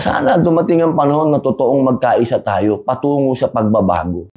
Sana dumating ang panahon na totoong magkaisa tayo patungo sa pagbabago.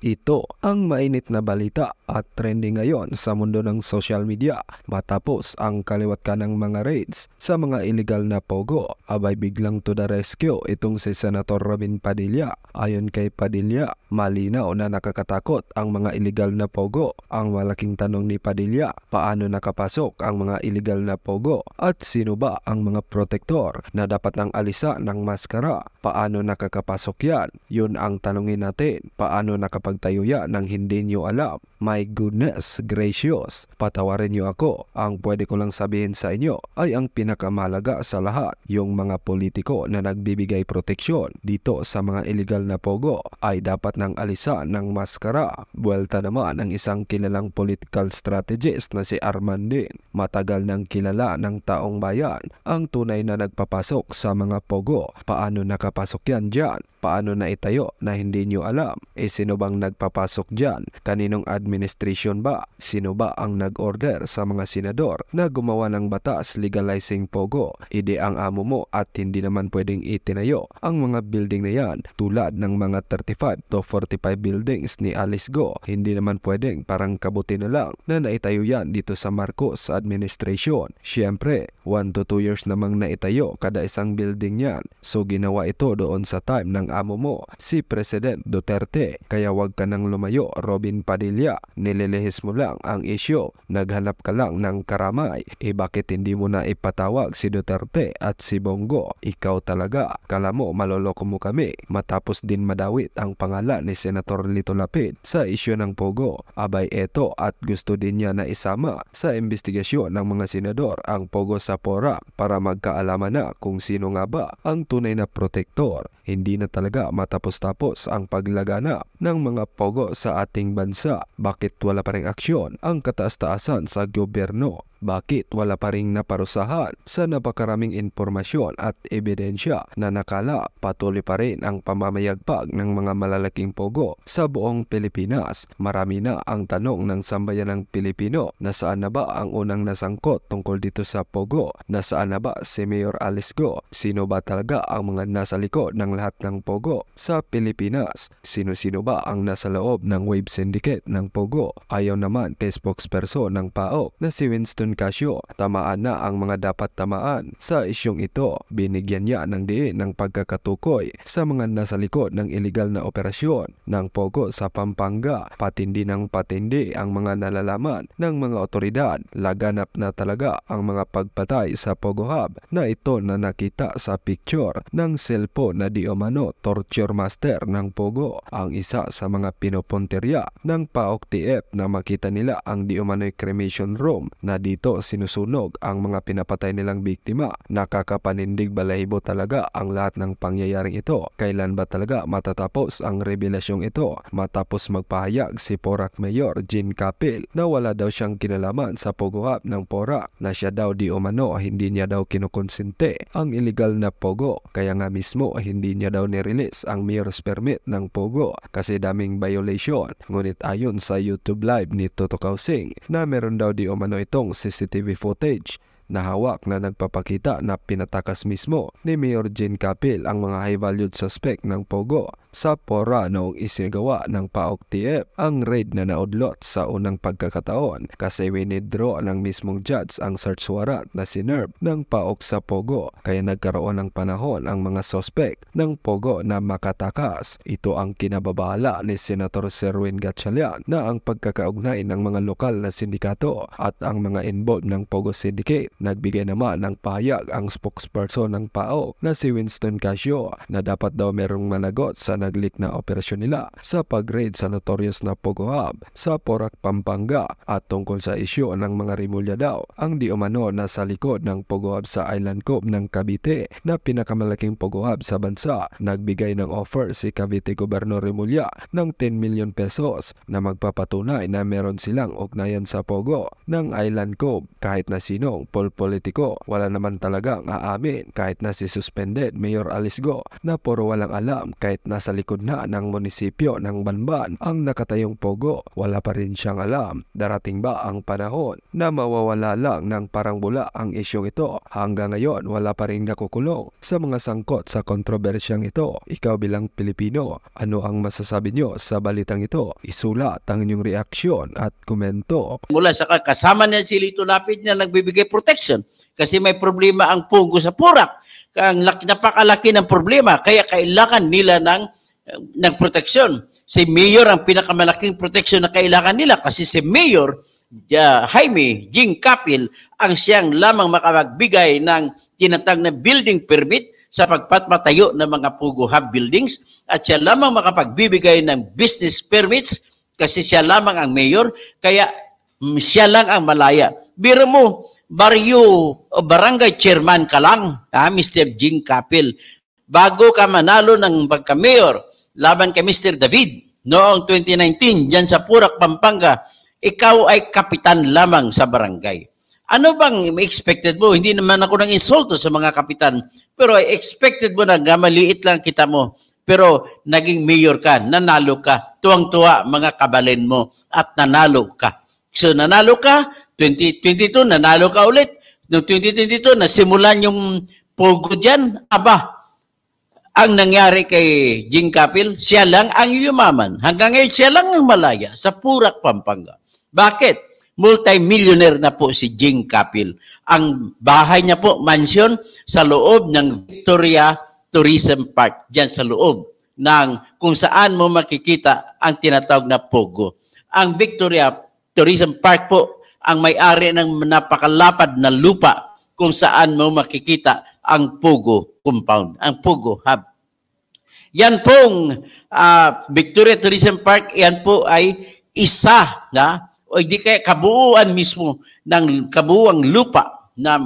Ito ang mainit na balita at trending ngayon sa mundo ng social media matapos ang kaliwat ka ng mga raids sa mga illegal na pogo. Abay biglang to the rescue itong si Senator Robin Padilla. Ayon kay Padilla, malinaw na nakakatakot ang mga illegal na pogo. Ang malaking tanong ni Padilla, paano nakapasok ang mga illegal na pogo at sino ba ang mga protektor na dapat nang alisa ng maskara? Paano nakakapasok yan? Yun ang tanongin natin. Paano nakapagtayo yan nang hindi nyo alam? My goodness gracious, patawarin niyo ako. Ang pwede ko lang sabihin sa inyo ay ang pinakamalaga sa lahat, yung mga politiko na nagbibigay proteksyon dito sa mga illegal na pogo ay dapat nang alisan ng maskara. Buwelta naman ang isang kilalang political strategist na si Armandin. Matagal nang kilala ng taong bayan ang tunay na nagpapasok sa mga pogo. Paano nakapasok yan dyan? paano na itayo na hindi nyo alam? E sino bang nagpapasok dyan? Kaninong administration ba? Sino ba ang nag-order sa mga senador na gumawa ng batas legalizing pogo? Ide ang amo mo at hindi naman pwedeng itinayo ang mga building na yan tulad ng mga 35 to 45 buildings ni Alice Go. Hindi naman pwedeng parang kabuti na lang na naitayo yan dito sa Marcos administration. Siyempre, 1 to 2 years namang naitayo kada isang building yan. So ginawa ito doon sa time ng amo mo, si President Duterte. Kaya wag ka nang lumayo, Robin Padilla. Nililihis mo lang ang isyo, naghanap ka lang ng karamay. E bakit hindi mo na ipatawag si Duterte at si Bongo? Ikaw talaga, kala mo maloloko mo kami. Matapos din madawit ang pangalan ni Senator Lito Lapid sa isyo ng Pogo. Abay eto at gusto din niya na isama sa investigasyon ng mga senador ang Pogo sa Pora para magkaalaman na kung sino nga ba ang tunay na protektor. Hindi na talaga talaga matapos-tapos ang paglaganap ng mga pogo sa ating bansa? Bakit wala pa rin aksyon ang kataas-taasan sa gobyerno? Bakit wala pa rin naparusahan sa napakaraming impormasyon at ebidensya na nakala patuloy pa rin ang pamamayagpag ng mga malalaking pogo sa buong Pilipinas? Marami na ang tanong ng sambayan ng Pilipino na saan na ba ang unang nasangkot tungkol dito sa pogo? Nasaan na ba si Mayor Alisgo? Sino ba talaga ang mga nasa likod ng lahat ng pogo? Pogo sa Pilipinas. Sino-sino ba ang nasa loob ng wave syndicate ng Pogo? Ayaw naman kay spokesperson ng PAOK na si Winston Casio. Tamaan na ang mga dapat tamaan sa isyong ito. Binigyan niya ng diin ng pagkakatukoy sa mga nasa likod ng ilegal na operasyon ng Pogo sa Pampanga. Patindi ng patindi ang mga nalalaman ng mga otoridad. Laganap na talaga ang mga pagpatay sa Pogo Hub na ito na nakita sa picture ng cellphone na di umano torture master ng Pogo ang isa sa mga pinoponterya ng PAOK TF na makita nila ang di umano'y cremation room na dito sinusunog ang mga pinapatay nilang biktima. Nakakapanindig balahibo talaga ang lahat ng pangyayaring ito. Kailan ba talaga matatapos ang revelasyong ito? Matapos magpahayag si Porak Mayor Jean Capil na wala daw siyang kinalaman sa Pogo Hub ng Porak na siya daw di hindi niya daw kinukonsente ang illegal na Pogo kaya nga mismo hindi niya daw nire rinis ang mayor's permit ng Pogo kasi daming violation. Ngunit ayon sa YouTube live ni Toto Kausing na meron daw di umano itong CCTV footage na hawak na nagpapakita na pinatakas mismo ni Mayor Jean Capil ang mga high-valued suspect ng Pogo sa Pora noong isinagawa ng PAOK TF ang raid na naudlot sa unang pagkakataon kasi winidraw ng mismong judge ang search warrant na sinerb ng PAOK sa Pogo kaya nagkaroon ng panahon ang mga sospek ng Pogo na makatakas. Ito ang kinababala ni Senator Serwin Gatchalian na ang pagkakaugnay ng mga lokal na sindikato at ang mga involved ng Pogo Syndicate. Nagbigay naman ng pahayag ang spokesperson ng PAOK na si Winston Casio na dapat daw merong managot sa naglik na operasyon nila sa pag-raid sa notorious na Pogo Hub sa Porac, Pampanga at tungkol sa isyu ng mga rimulya daw ang di umano na sa likod ng Pogo Hub sa Island Cove ng Cavite na pinakamalaking Pogo Hub sa bansa. Nagbigay ng offer si Cavite Gobernador Rimulya ng 10 million pesos na magpapatunay na meron silang ugnayan sa Pogo ng Island Cove kahit na sinong polpolitiko wala naman talagang aamin kahit na si suspended Mayor Alisgo na puro walang alam kahit nasa likod na ng munisipyo ng Banban ang nakatayong pogo. Wala pa rin siyang alam. Darating ba ang panahon na mawawala lang ng parang bula ang isyong ito? Hanggang ngayon wala pa rin nakukulong sa mga sangkot sa kontrobersyang ito. Ikaw bilang Pilipino, ano ang masasabi nyo sa balitang ito? Isulat ang inyong reaksyon at komento. Mula sa kasama niya si Lito Lapid na nagbibigay protection kasi may problema ang pugo sa purak ang laki, napakalaki ng problema. Kaya kailangan nila ng ng proteksyon. Si Mayor ang pinakamalaking proteksyon na kailangan nila kasi si Mayor uh, Jaime Jing Capil ang siyang lamang makapagbigay ng tinatag na building permit sa pagpapatayo ng mga Pugo Hub buildings at siya lamang makapagbibigay ng business permits kasi siya lamang ang mayor kaya mm, siya lang ang malaya. Biro mo, baryo o barangay chairman ka lang, ha, Mr. Jing Kapil. Bago ka manalo ng pagka-mayor, laban kay Mr. David noong 2019 diyan sa Purak, Pampanga, ikaw ay kapitan lamang sa barangay. Ano bang expected mo? Hindi naman ako nang insulto sa mga kapitan, pero expected mo na gamaliit lang kita mo. Pero naging mayor ka, nanalo ka, tuwang-tuwa mga kabalin mo at nanalo ka. So nanalo ka, 2022 nanalo ka ulit. Noong 2022 nasimulan yung pogo dyan, aba, ang nangyari kay Jing Kapil, siya lang ang yumaman. Hanggang ngayon, siya lang ang malaya sa Purak, Pampanga. Bakit? Multi-millionaire na po si Jing Kapil. Ang bahay niya po, mansion, sa loob ng Victoria Tourism Park. Diyan sa loob ng kung saan mo makikita ang tinatawag na Pogo. Ang Victoria Tourism Park po ang may-ari ng napakalapad na lupa kung saan mo makikita ang Pugo compound, ang Pugo hub. Yan pong uh, Victoria Tourism Park, yan po ay isa na o hindi kaya kabuuan mismo ng kabuuang lupa na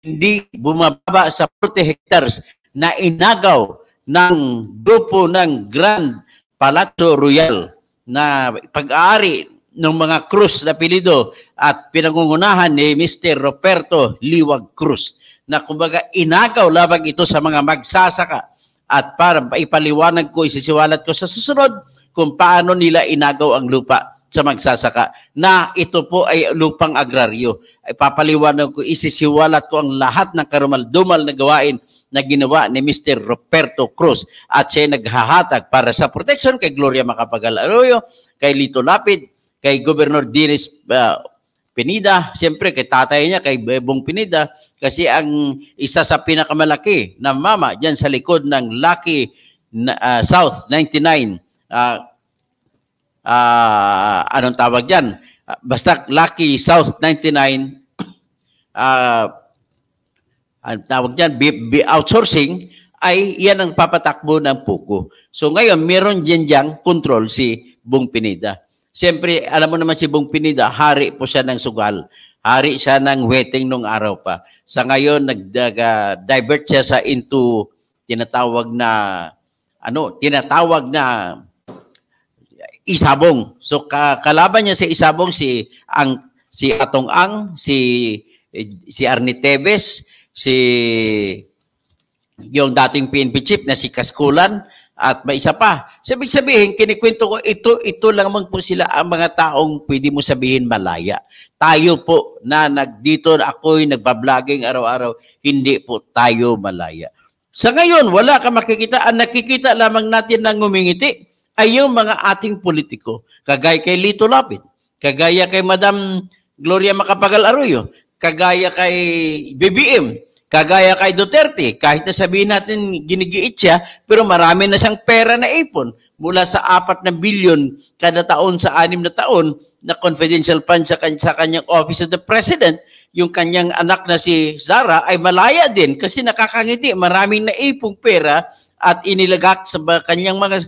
hindi bumababa sa 40 hectares na inagaw ng grupo ng Grand Palazzo Royal na pag-aari ng mga Cruz na pilido at pinangungunahan ni Mr. Roberto Liwag Cruz na kumbaga inagaw labag ito sa mga magsasaka. At para ipaliwanag ko, isisiwalat ko sa susunod kung paano nila inagaw ang lupa sa magsasaka na ito po ay lupang agraryo. Ipapaliwanag ko, isisiwalat ko ang lahat ng karumaldumal na gawain na ginawa ni Mr. Roberto Cruz at siya naghahatag para sa protection kay Gloria Macapagal Arroyo, kay Lito Lapid, kay Governor Dines uh, Pinida, siyempre kay tatay niya, kay Bebong Pinida, kasi ang isa sa pinakamalaki na mama dyan sa likod ng Lucky uh, South 99, uh, uh, anong tawag dyan? Uh, basta Lucky South 99, uh, ang tawag dyan, B- B- outsourcing, ay yan ang papatakbo ng Puko. So ngayon, meron dyan dyan control si Bong Pinida. Siyempre, alam mo naman si Bong Pinida, hari po siya ng sugal. Hari siya ng wedding nung araw pa. Sa ngayon, nag-divert ah, siya sa into tinatawag na, ano, tinatawag na Isabong. So kalaban niya si Isabong si ang si Atong Ang, si si Arnie Teves, si yung dating PNP chief na si Kaskulan, at may isa pa. Sabi sabihin, kinikwento ko, ito, ito lang mang po sila ang mga taong pwede mo sabihin malaya. Tayo po na nagdito, ako'y nagbablogging araw-araw, hindi po tayo malaya. Sa ngayon, wala ka makikita. Ang nakikita lamang natin na ngumingiti ay yung mga ating politiko. Kagaya kay Lito Lapid, kagaya kay Madam Gloria Macapagal Arroyo, kagaya kay BBM, Kagaya kay Duterte, kahit na sabihin natin ginigiit siya, pero marami na siyang pera na ipon mula sa 4 na bilyon kada taon sa anim na taon na confidential fund sa, kany- sa kanyang office of the president, yung kanyang anak na si Zara ay malaya din kasi nakakangiti. Maraming naipong pera at inilagak sa kanyang mga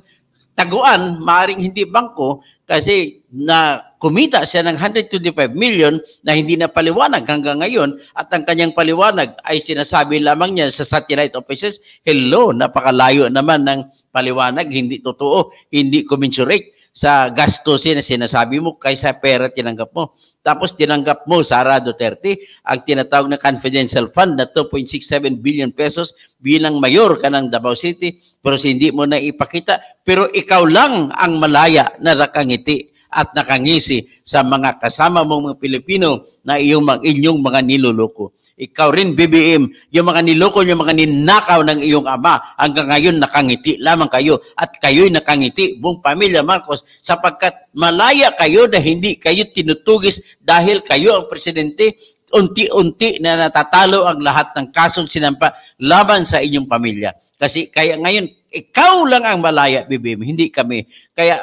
taguan, maaring hindi bangko kasi na kumita siya ng 125 million na hindi na paliwanag hanggang ngayon at ang kanyang paliwanag ay sinasabi lamang niya sa satellite offices, hello, napakalayo naman ng paliwanag, hindi totoo, hindi commensurate sa gastusin na sinasabi mo kaysa pera tinanggap mo. Tapos tinanggap mo, Sara Duterte, ang tinatawag na confidential fund na 2.67 billion pesos bilang mayor ka ng Davao City pero hindi mo na ipakita. Pero ikaw lang ang malaya na nakangiti at nakangisi sa mga kasama mong mga Pilipino na iyong, mga, inyong mga niloloko. Ikaw rin, BBM, yung mga niloko, yung mga ninakaw ng iyong ama, hanggang ngayon nakangiti lamang kayo at kayo'y nakangiti, buong pamilya Marcos, sapagkat malaya kayo na hindi kayo tinutugis dahil kayo ang presidente, unti-unti na natatalo ang lahat ng kasong sinampa laban sa inyong pamilya. Kasi kaya ngayon, ikaw lang ang malaya, BBM, hindi kami. Kaya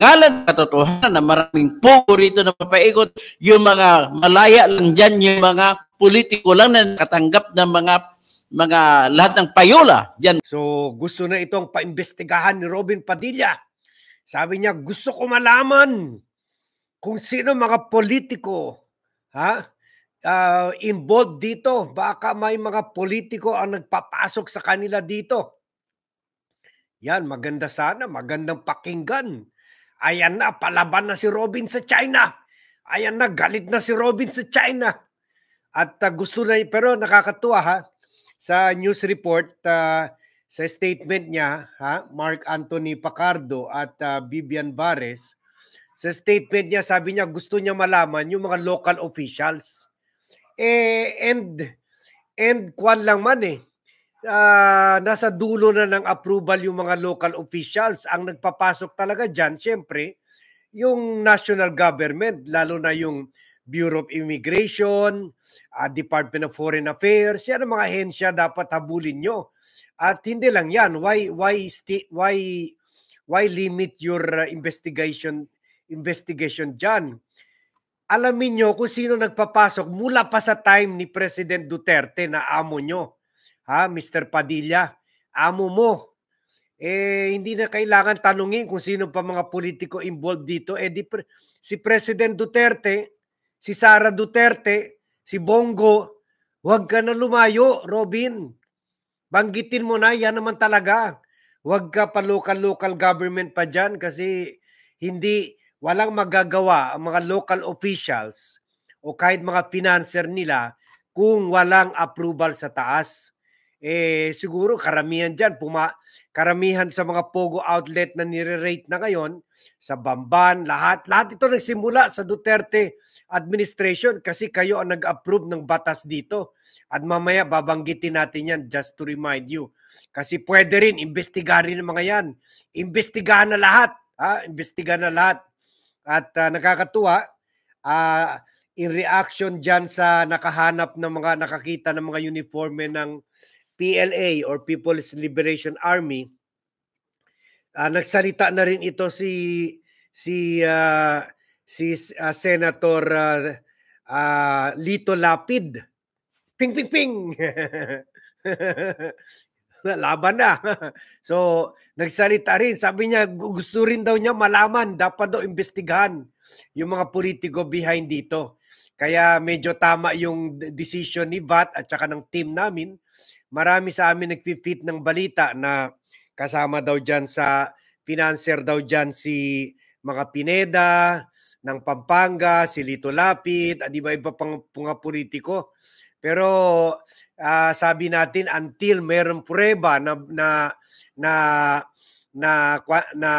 ngalan katotohanan na maraming pogo rito na papaikot, yung mga malaya lang dyan, yung mga politiko lang na nakatanggap ng mga mga lahat ng payola dyan. So gusto na itong paimbestigahan ni Robin Padilla. Sabi niya, gusto ko malaman kung sino mga politiko ha? Uh, involved dito. Baka may mga politiko ang nagpapasok sa kanila dito. Yan, maganda sana, magandang pakinggan Ayan na, palaban na si Robin sa China. Ayan na, galit na si Robin sa China. At uh, gusto na, pero nakakatuwa ha, sa news report, uh, sa statement niya, ha, Mark Anthony Pacardo at uh, ah, Bibian Vares, sa statement niya, sabi niya gusto niya malaman yung mga local officials. Eh, and, and kwan lang man eh uh, nasa dulo na ng approval yung mga local officials. Ang nagpapasok talaga dyan, syempre, yung national government, lalo na yung Bureau of Immigration, uh, Department of Foreign Affairs, yan ang mga ahensya dapat habulin nyo. At hindi lang yan, why why sti, why why limit your uh, investigation investigation diyan? Alamin nyo kung sino nagpapasok mula pa sa time ni President Duterte na amo nyo ha, Mr. Padilla, amo mo. Eh, hindi na kailangan tanungin kung sino pa mga politiko involved dito. Eh, di, pre, si President Duterte, si Sara Duterte, si Bongo, huwag ka na lumayo, Robin. Banggitin mo na, yan naman talaga. Huwag ka pa local-local government pa dyan kasi hindi, walang magagawa ang mga local officials o kahit mga financer nila kung walang approval sa taas eh siguro karamihan diyan puma karamihan sa mga pogo outlet na nire-rate na ngayon sa Bamban, lahat lahat ito nagsimula sa Duterte administration kasi kayo ang nag-approve ng batas dito. At mamaya babanggitin natin 'yan just to remind you. Kasi pwede rin imbestigahin ng mga 'yan. Imbestigahan na lahat, ha? Imbestigahan na lahat. At uh, nakakatuwa, uh, in reaction diyan sa nakahanap ng mga nakakita ng mga uniforme ng PLA or People's Liberation Army. Uh, nagsalita na rin ito si si uh, si uh, Senator uh, uh, Lito Lapid. Ping ping ping. laban na. so, nagsalita rin. Sabi niya, gusto rin daw niya malaman, dapat daw imbestigahan yung mga politiko behind dito. Kaya medyo tama yung decision ni VAT at saka ng team namin marami sa amin nagpi-fit ng balita na kasama daw dyan sa financer daw dyan si mga Pineda ng Pampanga, si Lito Lapid, di iba iba pang mga politiko. Pero uh, sabi natin until mayroong prueba na na na na, na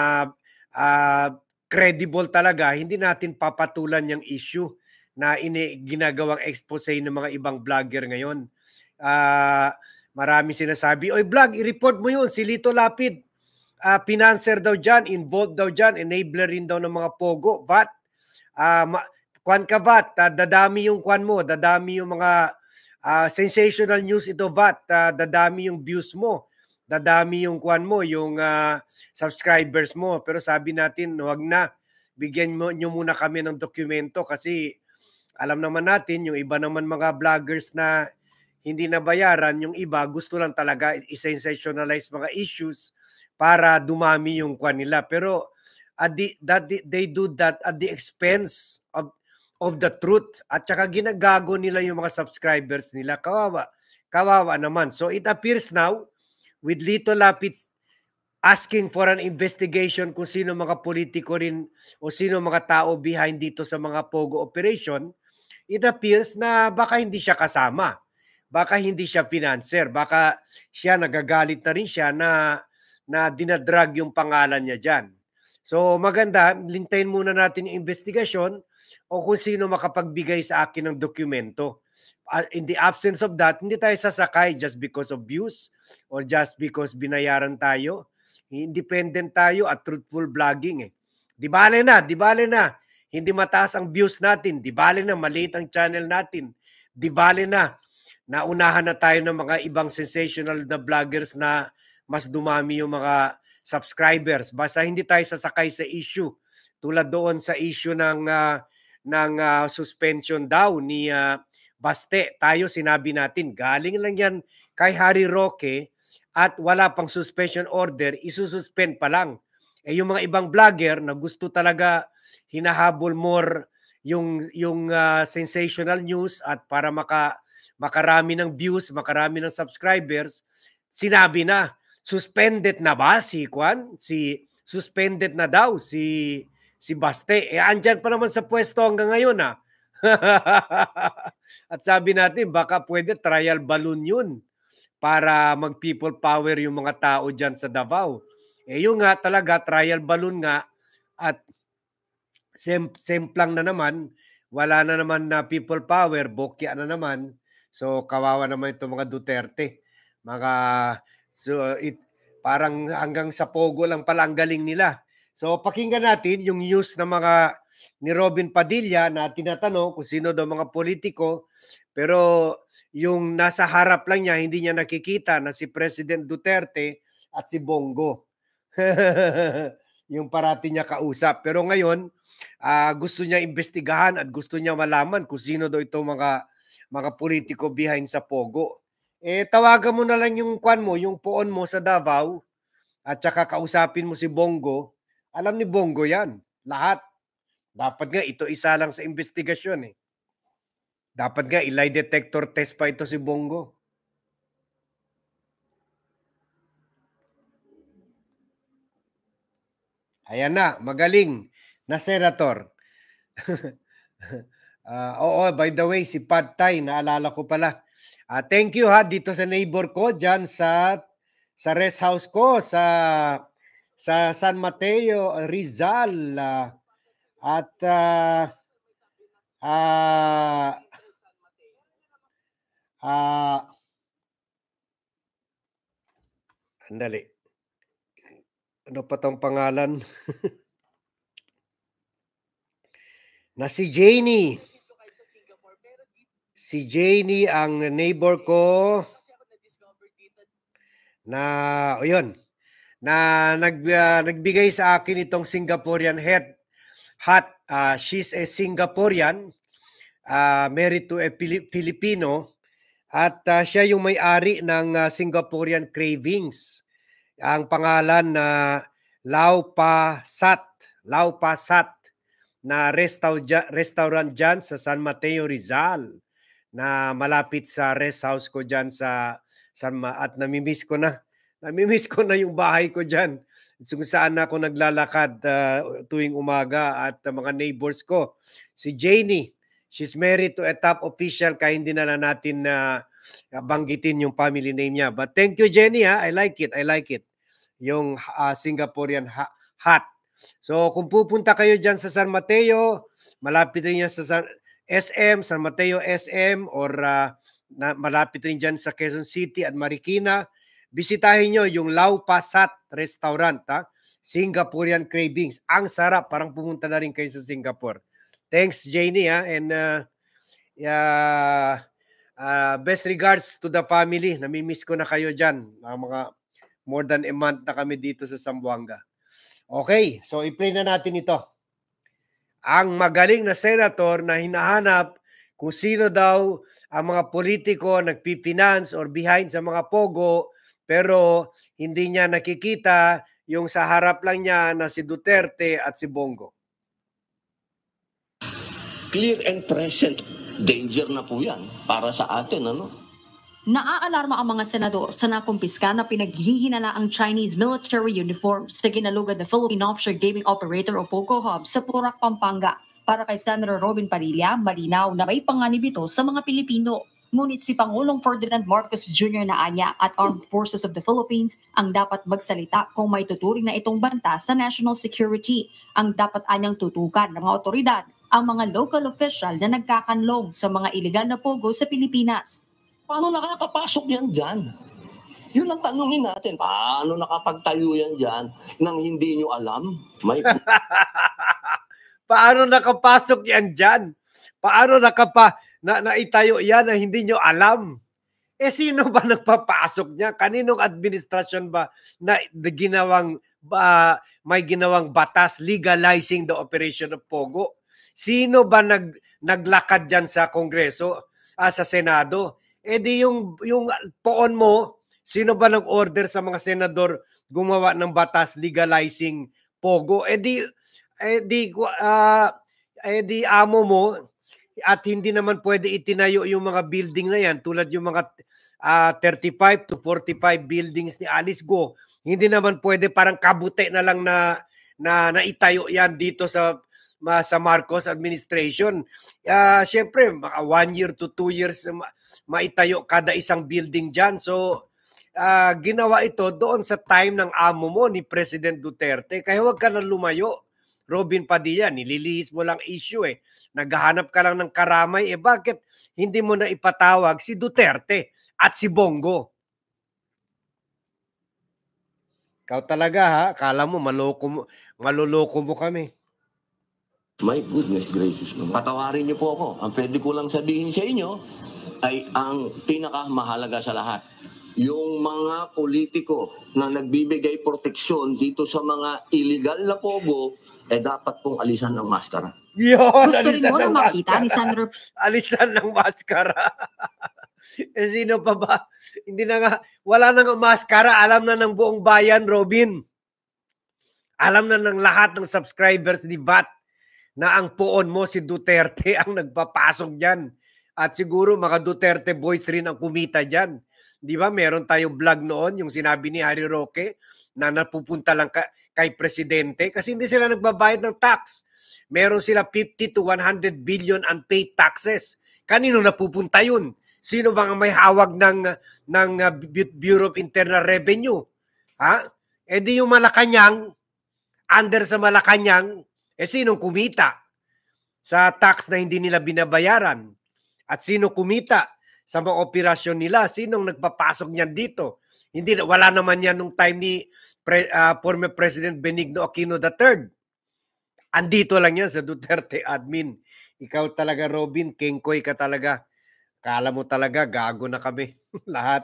uh, credible talaga, hindi natin papatulan yung issue na ini ginagawang expose ng mga ibang vlogger ngayon. Uh, Marami sinasabi, oy vlog, i-report mo yun, si Lito Lapid. Uh, financer daw dyan, involved daw dyan, enabler rin daw ng mga pogo, VAT. Uh, ma- kwan ka VAT, uh, dadami yung kwan mo, dadami yung mga uh, sensational news ito VAT, uh, dadami yung views mo, dadami yung kwan mo, yung uh, subscribers mo. Pero sabi natin, wag na, bigyan mo, nyo muna kami ng dokumento kasi alam naman natin, yung iba naman mga vloggers na hindi nabayaran, yung iba gusto lang talaga i-sensationalize mga issues para dumami yung kwan nila. Pero at the, that, they do that at the expense of of the truth at saka ginagago nila yung mga subscribers nila. Kawawa. Kawawa naman. So it appears now with Lito Lapid asking for an investigation kung sino mga politiko rin o sino mga tao behind dito sa mga Pogo operation, it appears na baka hindi siya kasama baka hindi siya financer, baka siya nagagalit na rin siya na na dinadrag yung pangalan niya diyan. So maganda, lintayin muna natin yung investigasyon o kung sino makapagbigay sa akin ng dokumento. Ah, in the absence of that, hindi tayo sasakay just because of views or just because binayaran tayo. Independent tayo at truthful vlogging eh. Di bale na, di bale na. Hindi mataas ang views natin. Di bale na, maliit ang channel natin. Di bale na, naunahan na tayo ng mga ibang sensational na vloggers na mas dumami yung mga subscribers. Basta hindi tayo sasakay sa issue tulad doon sa issue ng uh, ng uh, suspension daw ni uh, Baste. Tayo sinabi natin galing lang yan kay Harry Roque at wala pang suspension order, isususpend pa lang. Eh yung mga ibang vlogger na gusto talaga hinahabol more yung yung uh, sensational news at para maka makarami ng views, makarami ng subscribers, sinabi na, suspended na ba si Kwan? Si suspended na daw si si Baste. Eh andyan pa naman sa pwesto hanggang ngayon ah. At sabi natin baka pwede trial balloon 'yun para mag people power yung mga tao diyan sa Davao. Eh yun nga talaga trial balloon nga at sem semplang na naman, wala na naman na people power, bokya na naman. So kawawa naman itong mga Duterte. Mga so it parang hanggang sa pogo lang pala ang galing nila. So pakinggan natin yung news ng mga ni Robin Padilla na tinatanong kung sino daw mga politiko pero yung nasa harap lang niya hindi niya nakikita na si President Duterte at si Bongo. yung parati niya kausap. Pero ngayon, uh, gusto niya imbestigahan at gusto niya malaman kung sino daw itong mga mga politiko behind sa Pogo. Eh, tawagan mo na lang yung kwan mo, yung poon mo sa Davao, at saka kausapin mo si Bongo. Alam ni Bongo yan, lahat. Dapat nga ito isa lang sa investigasyon eh. Dapat nga ilay detector test pa ito si Bongo. Ayan na, magaling na senator. Uh, oo, by the way, si Pad Thai, naalala ko pala. Uh, thank you ha, dito sa neighbor ko, dyan sa, sa rest house ko, sa, sa San Mateo, Rizal. Uh, at uh, uh, uh, andali. Ano pa tong pangalan? na si Janie. Si Janie ang neighbor ko na o na nag, uh, nagbigay sa akin itong Singaporean head hat. Uh, she's a Singaporean, uh, married to a Filipino, at uh, siya yung may-ari ng uh, Singaporean Cravings. Ang pangalan na uh, Lau Pa Sat, Lau Pa Sat na restaurant restaurant dyan sa San Mateo Rizal na malapit sa rest house ko diyan sa sa at namimiss ko na. Namimiss ko na yung bahay ko diyan. Kung saan ako naglalakad uh, tuwing umaga at uh, mga neighbors ko. Si Janie, she's married to a top official kaya hindi na lang natin na uh, banggitin yung family name niya. But thank you Jenny ha. I like it. I like it. Yung uh, Singaporean ha- hat. So kung pupunta kayo diyan sa San Mateo, malapit rin yan sa San, SM, San Mateo SM, or uh, na, malapit rin dyan sa Quezon City at Marikina, bisitahin nyo yung Lau Pasat Restaurant, ha? Ah. Singaporean Cravings. Ang sarap, parang pumunta na rin kayo sa Singapore. Thanks, Janie, ha? Ah, and uh, uh, uh, best regards to the family. Namimiss ko na kayo dyan. Ang mga more than a month na kami dito sa Sambuanga. Okay, so i-play na natin ito ang magaling na senator na hinahanap kung sino daw ang mga politiko nagpifinance or behind sa mga pogo pero hindi niya nakikita yung sa harap lang niya na si Duterte at si Bongo. Clear and present danger na po yan para sa atin ano Naaalarma ang mga senador sa nakumpiska na pinaghihinala ang Chinese military uniforms sa ginalugad na Philippine Offshore Gaming Operator o POCO Hub sa Purac, Pampanga. Para kay Senator Robin Padilla, malinaw na may panganib ito sa mga Pilipino. Ngunit si Pangulong Ferdinand Marcos Jr. na anya at Armed Forces of the Philippines ang dapat magsalita kung may tuturing na itong banta sa national security. Ang dapat anyang tutukan ng mga otoridad ang mga local official na nagkakanlong sa mga ilegal na pogo sa Pilipinas. Paano nakakapasok yan dyan? Yun ang tanungin natin. Paano nakapagtayo yan dyan nang hindi nyo alam? May... Paano nakapasok yan dyan? Paano nakapa, na, naitayo yan na hindi nyo alam? Eh sino ba nagpapasok niya? Kaninong administrasyon ba na ginawang uh, may ginawang batas legalizing the operation of pogo? Sino ba nag naglakad diyan sa Kongreso, uh, sa Senado? eh di yung, yung ah, poon mo, sino ba nag-order sa mga senador gumawa ng batas legalizing pogo? Eh di, eh di, uh, eh di amo mo at hindi naman pwede itinayo yung mga building na yan tulad yung mga uh, ah, 35 to 45 buildings ni Alice Go. Hindi naman pwede parang kabute na lang na na naitayo yan dito sa sa Marcos administration. Uh, ah, Siyempre, maka one year to two years ma maitayo kada isang building dyan. So, uh, ginawa ito doon sa time ng amo mo ni President Duterte. Kaya huwag ka na lumayo. Robin Padilla, nililihis mo lang issue eh. Naghahanap ka lang ng karamay, eh bakit hindi mo na ipatawag si Duterte at si Bongo? Ikaw talaga ha, kala mo maloko mo, maloloko mo kami. My goodness gracious naman. Patawarin niyo po ako. Ang pwede ko lang sabihin sa inyo ay ang pinakamahalaga sa lahat. Yung mga politiko na nagbibigay proteksyon dito sa mga illegal na pogo, eh dapat pong alisan ng maskara. Yun, Gusto rin mo na makita ni Senator... Alisan ng maskara. eh, sino pa ba? Hindi na nga, wala na nga maskara, alam na ng buong bayan, Robin. Alam na ng lahat ng subscribers ni Bat na ang poon mo si Duterte ang nagpapasok diyan. At siguro mga Duterte boys rin ang kumita diyan. 'Di ba? Meron tayo vlog noon yung sinabi ni Harry Roque na napupunta lang ka, kay presidente kasi hindi sila nagbabayad ng tax. Meron sila 50 to 100 billion unpaid taxes. Kanino napupunta yun? Sino bang may hawag ng ng uh, Bureau of Internal Revenue? Ha? Eh di yung Malacanang, under sa Malacanang, eh sinong kumita sa tax na hindi nila binabayaran? At sino kumita sa mga operasyon nila? Sinong nagpapasok niyan dito? Hindi, wala naman yan nung time ni pre, uh, former President Benigno Aquino III. Andito lang yan sa Duterte admin. Ikaw talaga, Robin, kengkoy ka talaga. Kala mo talaga, gago na kami lahat.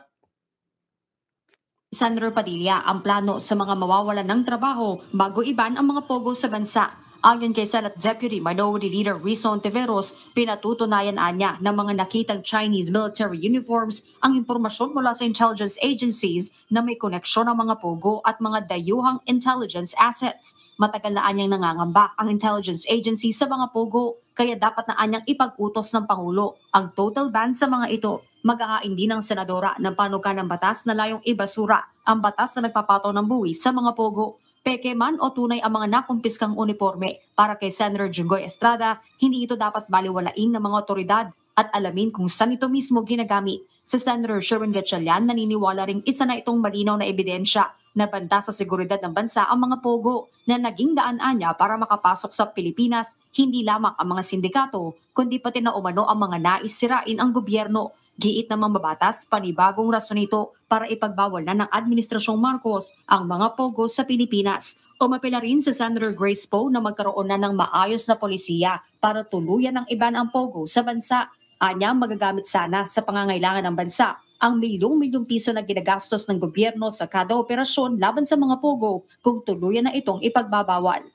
Sandro Padilla, ang plano sa mga mawawalan ng trabaho bago iban ang mga pogo sa bansa Ayon kay Senate Deputy Minority Leader Rizon Tiveros, pinatutunayan niya ng mga nakitang Chinese military uniforms ang impormasyon mula sa intelligence agencies na may koneksyon ng mga pogo at mga dayuhang intelligence assets. Matagal na anyang nangangamba ang intelligence agency sa mga pogo kaya dapat na anyang ipag-utos ng Pangulo ang total ban sa mga ito. Maghahain din ng senadora ng panukan ng batas na layong ibasura ang batas na nagpapato ng buwis sa mga pogo peke man o tunay ang mga nakumpiskang uniforme. Para kay Senator Junggoy Estrada, hindi ito dapat baliwalain ng mga otoridad at alamin kung saan ito mismo ginagamit. Sa Senator Sherwin Gatchalian, naniniwala ring isa na itong malinaw na ebidensya na banta sa seguridad ng bansa ang mga pogo na naging daanan niya para makapasok sa Pilipinas hindi lamang ang mga sindikato, kundi pati na umano ang mga nais sirain ang gobyerno. Giit namang mabatas panibagong rason nito para ipagbawal na ng Administrasyong Marcos ang mga pogo sa Pilipinas. Umapila rin sa Senator Grace Poe na magkaroon na ng maayos na polisiya para tuluyan ng iban ang pogo sa bansa. Anya magagamit sana sa pangangailangan ng bansa ang milyong-milyong piso na ginagastos ng gobyerno sa kada operasyon laban sa mga pogo kung tuluyan na itong ipagbabawal.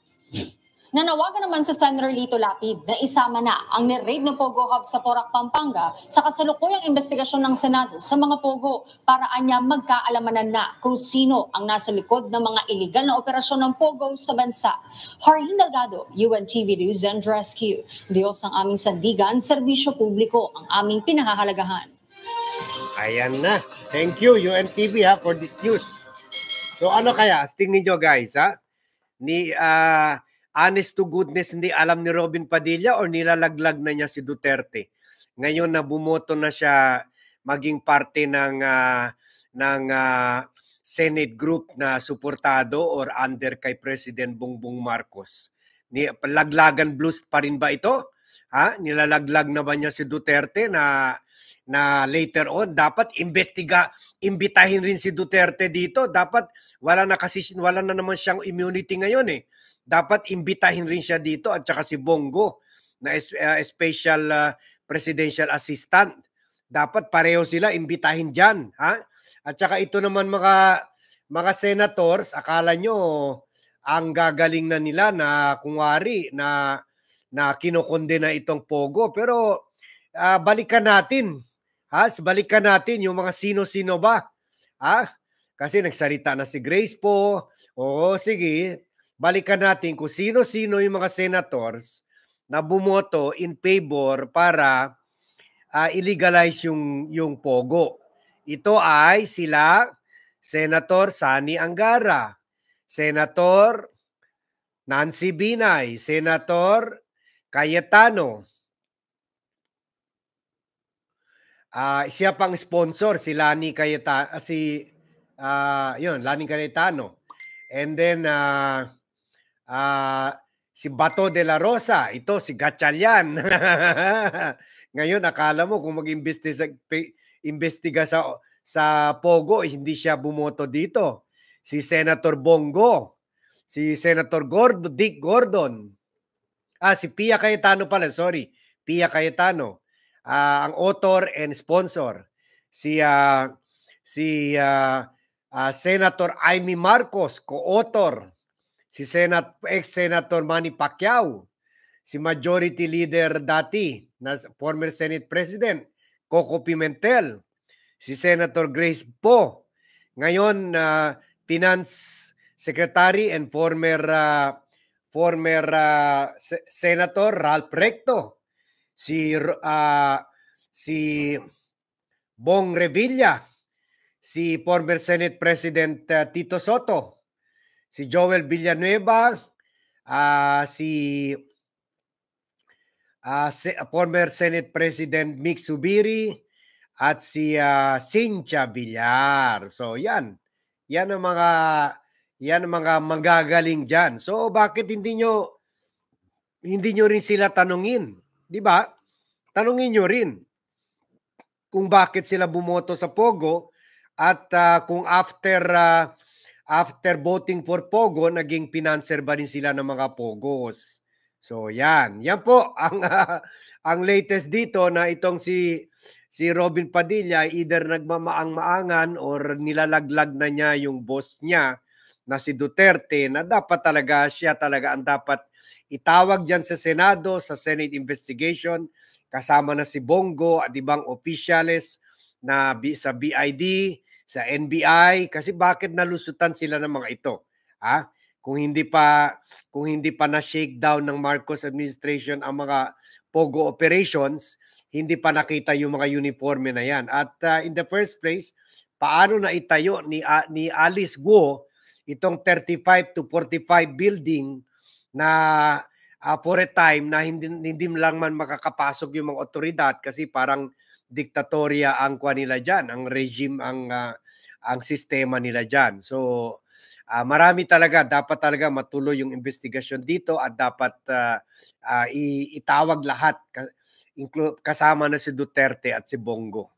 Nanawagan naman sa Senator Lito Lapid na isama na ang niraid na Pogo Hub sa Porac, Pampanga sa kasalukuyang investigasyon ng Senado sa mga Pogo para anya magkaalamanan na kung sino ang nasa likod ng mga iligal na operasyon ng Pogo sa bansa. Harleen Delgado, UNTV News and Rescue. Diyos ang aming sandigan, serbisyo publiko ang aming pinahahalagahan. Ayan na. Thank you UNTV ha for this news. So ano kaya? Asting ninyo guys ha? Ni uh, honest to goodness, hindi alam ni Robin Padilla or nilalaglag na niya si Duterte. Ngayon na bumoto na siya maging parte ng uh, ng uh, Senate group na suportado or under kay President Bongbong Marcos. Ni laglagan blues pa rin ba ito? Ha? Nilalaglag na ba niya si Duterte na na later on dapat investiga imbitahin rin si Duterte dito dapat wala na kasi wala na naman siyang immunity ngayon eh dapat imbitahin rin siya dito at saka si Bongo na ah, special ah, presidential assistant. Dapat pareho sila imbitahin diyan, ha? At saka ito naman mga mga senators, akala nyo ang gagaling na nila na kungwari na na kinokonde na itong pogo pero uh, balikan natin ha balikan natin yung mga sino-sino ba ha kasi nagsalita na si Grace po o sige balikan natin kung sino-sino yung mga senators na bumoto in favor para uh, illegalize yung yung pogo. Ito ay sila Senator Sani Angara, Senator Nancy Binay, Senator Cayetano. Uh, siya pang sponsor si Lani Cayetano, uh, si uh, yun, Lani Cayetano. And then uh, Uh, si Bato de la Rosa, ito si Gatchalian. Ngayon akala mo kung mag-imbestiga sa sa Pogo, eh, hindi siya bumoto dito. Si Senator Bongo, si Senator Gordo, Dick Gordon. Ah, si Pia Cayetano pala, sorry. Pia Cayetano. Uh, ang author and sponsor. Si uh, si uh, uh, Senator Amy Marcos, co-author si Senat, ex-Senator Manny Pacquiao, si Majority Leader dati, na former Senate President, Coco Pimentel, si Senator Grace Po, ngayon na uh, Finance Secretary and former uh, former uh, Senator Ralph Recto, si uh, si Bong Revilla, si former Senate President uh, Tito Soto, si Joel Villanueva, uh, si uh, se- former Senate President Mick Subiri, at si uh, Cynthia Villar. So yan, yan ang mga yan ang mga manggagaling diyan. So bakit hindi nyo hindi nyo rin sila tanungin, 'di ba? Tanungin nyo rin kung bakit sila bumoto sa Pogo at uh, kung after uh, after voting for Pogo, naging financer ba rin sila ng mga Pogos. So yan, yan po ang uh, ang latest dito na itong si si Robin Padilla either nagmamaang-maangan or nilalaglag na niya yung boss niya na si Duterte na dapat talaga siya talaga ang dapat itawag diyan sa Senado sa Senate investigation kasama na si Bongo at ibang officials na sa BID sa NBI kasi bakit nalusutan sila ng mga ito? Ha? Kung hindi pa kung hindi pa na shakedown ng Marcos administration ang mga pogo operations, hindi pa nakita yung mga uniforme na yan. At uh, in the first place, paano na itayo ni uh, ni Alice Guo itong 35 to 45 building na uh, for a time na hindi hindi lang man makakapasok yung mga otoridad kasi parang diktatorya ang kwa nila diyan, ang regime ang uh, ang sistema nila diyan. So uh, marami talaga dapat talaga matuloy yung investigasyon dito at dapat uh, uh, itawag lahat kasama na si Duterte at si Bongo.